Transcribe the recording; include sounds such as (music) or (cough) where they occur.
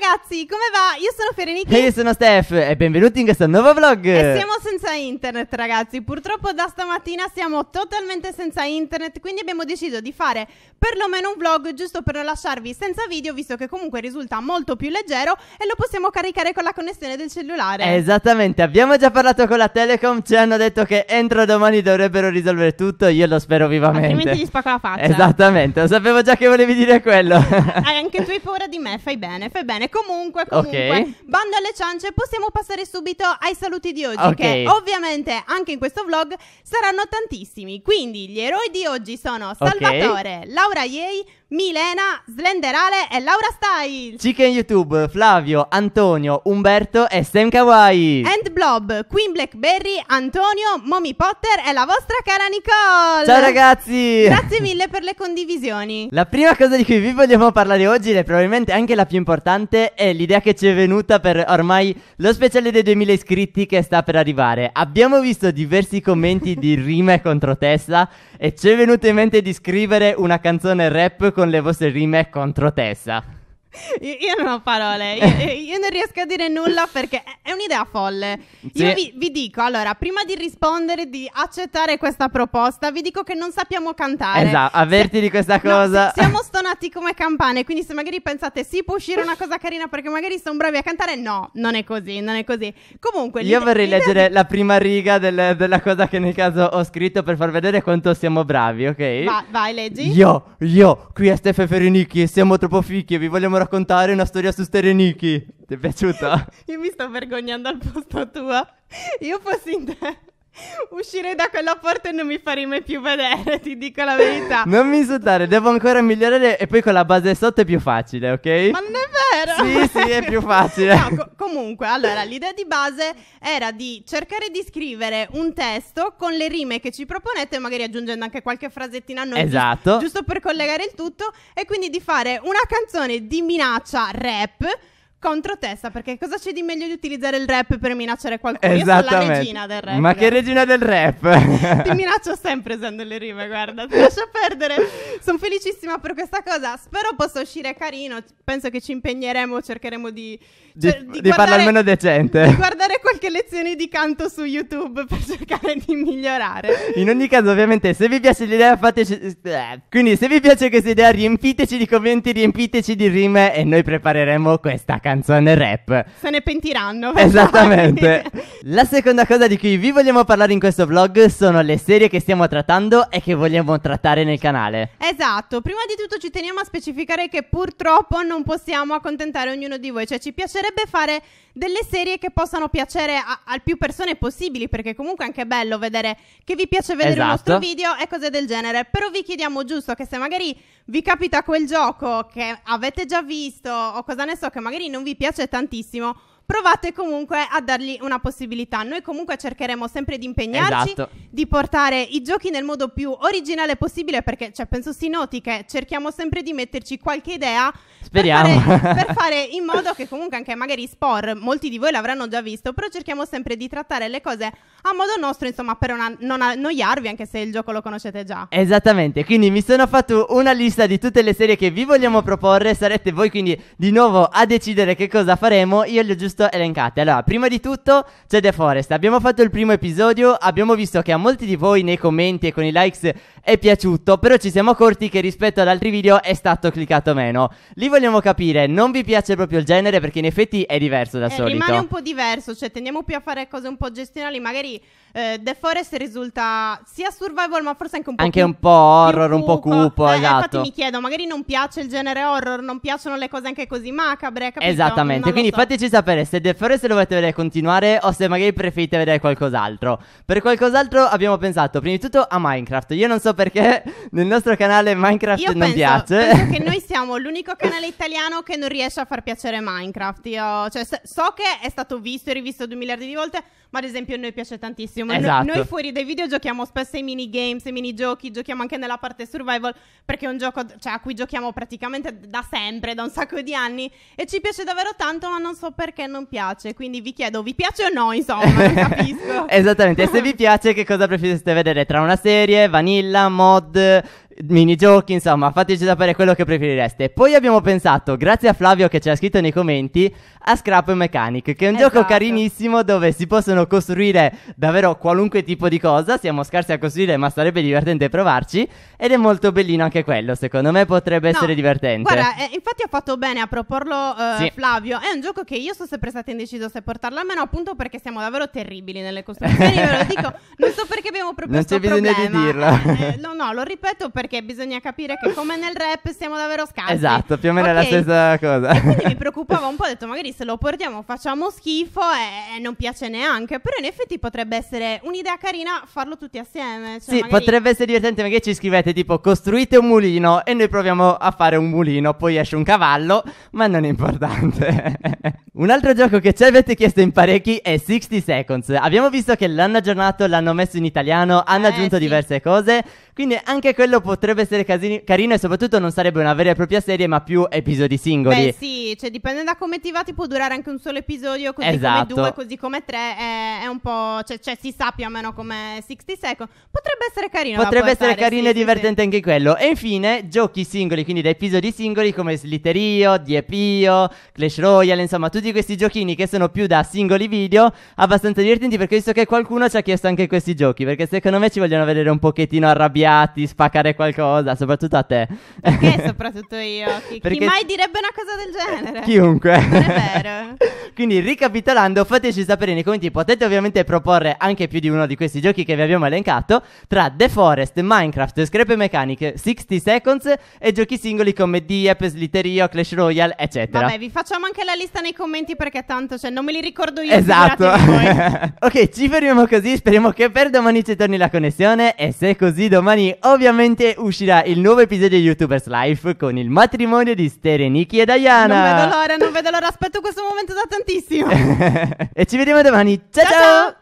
ragazzi, come va? Io sono Ferenica. E io sono Steph e benvenuti in questo nuovo vlog. E siamo senza internet, ragazzi. Purtroppo da stamattina siamo totalmente senza internet, quindi abbiamo deciso di fare perlomeno un vlog giusto per lasciarvi senza video, visto che comunque risulta molto più leggero e lo possiamo caricare con la connessione del cellulare. Esattamente, abbiamo già parlato con la Telecom, ci hanno detto che entro domani dovrebbero risolvere tutto, io lo spero vivamente. Altrimenti gli spacco la faccia. Esattamente, lo sapevo già che volevi dire quello. (laughs) Hai anche tu hai paura di me, fai bene, fai bene comunque, comunque, okay. bando alle ciance, possiamo passare subito ai saluti di oggi, okay. che ovviamente anche in questo vlog saranno tantissimi. Quindi gli eroi di oggi sono Salvatore, okay. Laura Iei, Milena, Slenderale e Laura Style. Chicken YouTube, Flavio, Antonio, Umberto e Sam Kawaii. And Blob, Queen Blackberry, Antonio, Mommy Potter e la vostra cara Nicole. Ciao ragazzi. Grazie mille per le condivisioni. La prima cosa di cui vi vogliamo parlare oggi ed è probabilmente anche la più importante importante è l'idea che ci è venuta per ormai lo speciale dei 2000 iscritti che sta per arrivare. Abbiamo visto diversi commenti di rime (laughs) contro Tessa e ci è venuto in mente di scrivere una canzone rap con le vostre rime contro Tessa. Io non ho parole, eh. io, io, non riesco a dire nulla perché è un'idea folle. Sì. Io vi, vi, dico, allora, prima di rispondere, di accettare questa proposta, vi dico che non sappiamo cantare. Esatto, avverti se, di questa cosa. No, siamo stonati come campane, quindi se magari pensate sì può uscire una cosa carina perché magari sono bravi a cantare, no, non è così, non è così. Comunque... Io vorrei leggere di... la prima riga del, della cosa che nel caso ho scritto per far vedere quanto siamo bravi, ok? Va, vai, leggi. Io, io, qui a Stefano Ferenicchi siamo troppo fichi vi vogliamo raccontare raccontare una storia su Stereniki. Ti è piaciuta? (laughs) Io mi sto vergognando al posto tuo. Io fossi in te. Uscirei da quella porta e non mi farei mai più vedere, ti dico la verità. non mi insultare, devo ancora migliorare e poi con la base sotto è più facile, ok? Ma non è vero! Sì, sì, è più (laughs) facile. No, Comunque, allora, (laughs) l'idea di base era di cercare di scrivere un testo con le rime che ci proponete, magari aggiungendo anche qualche frasettina a noi. Esatto. Giusto per collegare il tutto e quindi di fare una canzone di minaccia rap contro testa, perché cosa c'è di meglio di utilizzare il rap per minacciare qualcuno? Io sono la regina del rap. Ma che regina del rap? (laughs) Ti minaccio sempre usando le rime, guarda, ti lascio perdere. Sono felicissima per questa cosa, spero possa uscire carino, penso che ci impegneremo, cercheremo di... Di, cioè, di, di farlo almeno decente. Di guardare qualche lezione di canto su YouTube per cercare di migliorare. In ogni caso, ovviamente, se vi piace l'idea fateci... Eh, quindi se vi piace questa idea riempiteci di commenti, riempiteci di rime e noi prepareremo questa canzone canzone rap. Se ne pentiranno. (laughs) Esattamente. (laughs) La seconda cosa di cui vi vogliamo parlare in questo vlog sono le serie che stiamo trattando e che vogliamo trattare nel canale. Esatto, prima di tutto ci teniamo a specificare che purtroppo non possiamo accontentare ognuno di voi, cioè ci piacerebbe fare delle serie che possano piacere a, al più persone possibili, perché comunque anche è anche bello vedere che vi piace vedere esatto. il nostro video e cose del genere, però vi chiediamo giusto che se magari vi capita quel gioco che avete già visto o cosa ne so che magari non non vi piace tantissimo, provate comunque a dargli una possibilità. Noi comunque cercheremo sempre di impegnarci, esatto. di portare i giochi nel modo più originale possibile, perché cioè, penso si noti che cerchiamo sempre di metterci qualche idea Speriamo. Per, fare, (laughs) per fare in modo che comunque anche magari Spor, molti di voi l'avranno già visto, però cerchiamo sempre di trattare le cose a modo nostro, insomma, per una, non annoiarvi, anche se il gioco lo conoscete già. Esattamente, quindi mi sono fatto una lista di tutte le serie che vi vogliamo proporre, sarete voi quindi di nuovo a decidere che cosa faremo, io le ho giusto giusto elencate. Allora, prima di tutto c'è The Forest. Abbiamo fatto il primo episodio, abbiamo visto che a molti di voi nei commenti e con i likes è piaciuto, però ci siamo accorti che rispetto ad altri video è stato cliccato meno. Lì vogliamo capire, non vi piace proprio il genere perché in effetti è diverso da eh, solito. Rimane un po' diverso, cioè tendiamo più a fare cose un po' gestionali, magari eh, The Forest risulta sia survival ma forse anche un po', anche un po horror, un po' cupo, eh, esatto. infatti mi chiedo, magari non piace il genere horror, non piacciono le cose anche così macabre, capito? Esattamente, non quindi so. fateci sapere se The Forest lo volete vedere continuare o se magari preferite vedere qualcos'altro. Per qualcos'altro abbiamo pensato prima di tutto a Minecraft. Io non so perché nel nostro canale Minecraft Io non penso, piace. Penso che noi (laughs) siamo l'unico canale italiano che non riesce a far piacere Minecraft. Io, cioè, so che è stato visto e rivisto due miliardi di volte, ma ad esempio a noi piace tantissimo. Esatto. No, noi fuori dai video giochiamo spesso ai minigames, ai minigiochi, giochiamo anche nella parte survival, perché è un gioco cioè, a cui giochiamo praticamente da sempre, da un sacco di anni, e ci piace davvero tanto, ma non so perché non piace. Quindi vi chiedo, vi piace o no, insomma, non (laughs) capisco. Esattamente, e se vi (laughs) piace che cosa preferite vedere? Tra una serie, vanilla, mod mini giochi, insomma, fateci sapere quello che preferireste. Poi abbiamo pensato, grazie a Flavio che ci ha scritto nei commenti, a Scrap Mechanic, che è un esatto. gioco carinissimo dove si possono costruire davvero qualunque tipo di cosa. Siamo scarsi a costruire, ma sarebbe divertente provarci. Ed è molto bellino anche quello, secondo me potrebbe no, essere divertente. Guarda, eh, infatti ho fatto bene a proporlo eh, sì. Flavio. È un gioco che io sono sempre stata indeciso se portarlo a meno, appunto perché siamo davvero terribili nelle costruzioni, ve lo dico. Non so perché abbiamo proposto Non c'è bisogno problema. di dirlo. Eh, no, no, lo ripeto perché perché bisogna capire che come nel rap siamo davvero scarsi. Esatto, più o meno okay. è la stessa cosa. E quindi mi preoccupavo un po', ho detto (laughs) magari se lo portiamo facciamo schifo e, non piace neanche, però in effetti potrebbe essere un'idea carina farlo tutti assieme. Cioè sì, magari... potrebbe essere divertente magari ci scrivete tipo costruite un mulino e noi proviamo a fare un mulino, poi esce un cavallo, ma non è importante. (laughs) un altro gioco che ci avete chiesto in parecchi è 60 Seconds. Abbiamo visto che l'hanno aggiornato, l'hanno messo in italiano, hanno eh, aggiunto sì. diverse cose. Quindi anche quello potrebbe essere casini- carino e soprattutto non sarebbe una vera e propria serie, ma più episodi singoli. Beh, sì, cioè dipende da come ti va, ti può durare anche un solo episodio, così esatto. come due, così come tre. È, è un po'. Cioè, cioè, si sa più o meno come 60 Second. Potrebbe essere carino. Potrebbe essere fare, carino sì, e divertente sì, anche quello. E infine, giochi singoli, quindi da episodi singoli come Slitterio, Diepio, Clash Royale, insomma, tutti questi giochini che sono più da singoli video, abbastanza divertenti perché visto che qualcuno ci ha chiesto anche questi giochi, perché secondo me ci vogliono vedere un pochettino arrabbiati sbagliati, spaccare qualcosa, soprattutto a te. Perché (laughs) soprattutto io? Chi, Perché... chi mai direbbe una cosa del genere? Chiunque. Non è vero. (laughs) Quindi ricapitolando, fateci sapere nei commenti, potete ovviamente proporre anche più di uno di questi giochi che vi abbiamo elencato, tra The Forest, Minecraft, Screpe Mechanic, 60 Seconds e giochi singoli come Diep, Slitterio, Clash Royale, eccetera. Vabbè, vi facciamo anche la lista nei commenti perché tanto, cioè, non me li ricordo io. Esatto. (laughs) ok, ci fermiamo così, speriamo che per domani ci torni la connessione e se è così domani domani ovviamente uscirà il nuovo episodio di YouTubers Life con il matrimonio di Stere, Nikki e Diana. Non vedo l'ora, non vedo l'ora, aspetto questo momento da tantissimo. (laughs) e ci vediamo domani. ciao! ciao. ciao.